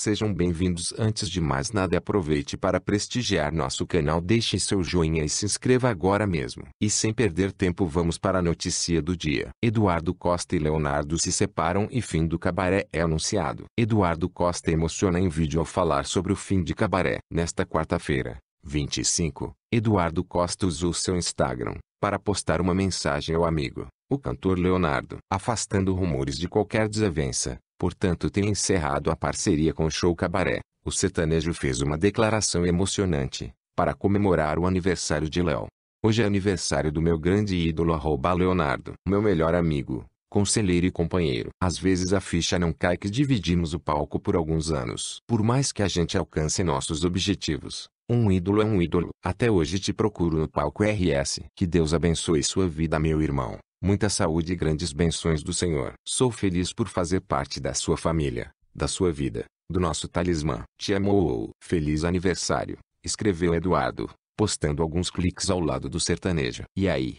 Sejam bem-vindos. Antes de mais nada, aproveite para prestigiar nosso canal. Deixe seu joinha e se inscreva agora mesmo. E sem perder tempo, vamos para a notícia do dia. Eduardo Costa e Leonardo se separam e fim do cabaré é anunciado. Eduardo Costa emociona em vídeo ao falar sobre o fim de cabaré. Nesta quarta-feira, 25, Eduardo Costa usou seu Instagram para postar uma mensagem ao amigo o cantor Leonardo, afastando rumores de qualquer desavença, portanto tem encerrado a parceria com o show Cabaré. O sertanejo fez uma declaração emocionante, para comemorar o aniversário de Léo. Hoje é aniversário do meu grande ídolo arroba Leonardo, meu melhor amigo, conselheiro e companheiro. Às vezes a ficha não cai que dividimos o palco por alguns anos. Por mais que a gente alcance nossos objetivos, um ídolo é um ídolo. Até hoje te procuro no palco RS. Que Deus abençoe sua vida, meu irmão. Muita saúde e grandes bênçãos do Senhor. Sou feliz por fazer parte da sua família, da sua vida, do nosso talismã. Te amo. Feliz aniversário, escreveu Eduardo, postando alguns cliques ao lado do sertanejo. E aí?